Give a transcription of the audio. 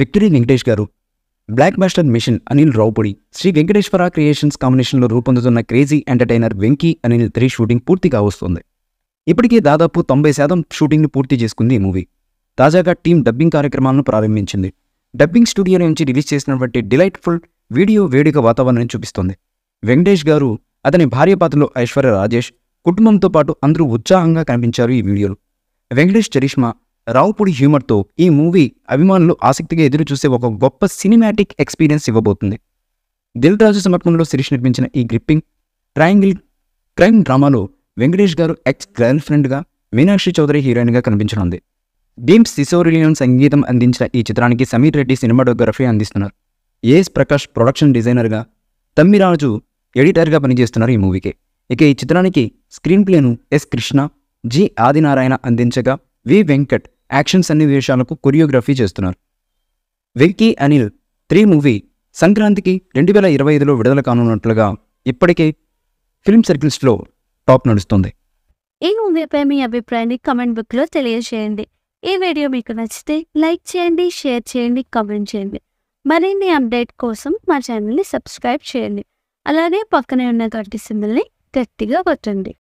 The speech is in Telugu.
victory Venkatesh garu blockbuster machine Anil Ravipudi Sri Venkateswara creations కాంబినేషన్లో రూపొందుతున్న crazy entertainer Venky Anil three shooting పూర్తిగా వస్తుంది ఇప్పటికే దాదాపు తొంభై శాతం షూటింగ్ను పూర్తి చేసుకుంది ఈ మూవీ తాజాగా టీం డబ్బింగ్ కార్యక్రమాలను ప్రారంభించింది డబ్బింగ్ స్టూడియో నుంచి రిలీజ్ చేసినటువంటి డిలైట్ఫుల్ వీడియో వేడుక వాతావరణాన్ని చూపిస్తోంది వెంకటేష్ గారు అతని భార్య పాత్రలో ఐశ్వర్య రాజేష్ కుటుంబంతో పాటు అందరూ ఉత్సాహంగా కనిపించారు ఈ వీడియోలో వెంకటేష్ చరిష్మా రావుపూడి హ్యూమర్తో ఈ మూవీ అభిమానులు ఆసక్తిగా ఎదురు చూసే ఒక గొప్ప సినిమాటిక్ ఎక్స్పీరియన్స్ ఇవ్వబోతుంది దిల్ రాజు సమర్పణలో శిరీష్ నిర్మించిన ఈ గ్రిప్పింగ్ ట్రయాంగిల్ క్రైమ్ డ్రామాలో వెంకటేష్ గారు ఎక్స్ గర్ల్ ఫ్రెండ్గా మీనాక్షి చౌదరి హీరోయిన్గా కనిపించనుంది డీమ్స్ సిసోరిలియన్ సంగీతం అందించిన ఈ చిత్రానికి సమీర్ రెడ్డి సినిమాటోగ్రఫీ అందిస్తున్నారు ఏఎస్ ప్రకాష్ ప్రొడక్షన్ డిజైనర్గా తమ్మిరాజు ఎడిటర్గా పనిచేస్తున్నారు ఈ మూవీకి ఇక ఈ చిత్రానికి స్క్రీన్ ప్లేను ఎస్ కృష్ణ జి ఆదినారాయణ అందించగా వి వెంకట్ యాక్షన్ సన్నివేశాలకు కొరియోగ్రఫీ చేస్తున్నారు వెంకీ అనిల్ త్రీ మూవీ సంక్రాంతికి రెండు వేల ఇరవై ఐదులో విడుదల కానున్నట్లుగా ఇప్పటికే ఫిల్మ్ సర్కిల్స్లో టాప్ నడుస్తుంది ఈ మూవీపై మీ అభిప్రాయాన్ని కమెంట్ బుక్లో తెలియజేయండి ఈ వీడియో మీకు నచ్చితే లైక్ చేయండి షేర్ చేయండి కమెంట్ చేయండి మరిన్ని అప్డేట్ కోసం మా ఛానల్ని సబ్స్క్రైబ్ చేయండి అలానే పక్కనే ఉన్న గట్టి సింబల్ని గట్టిగా కొట్టండి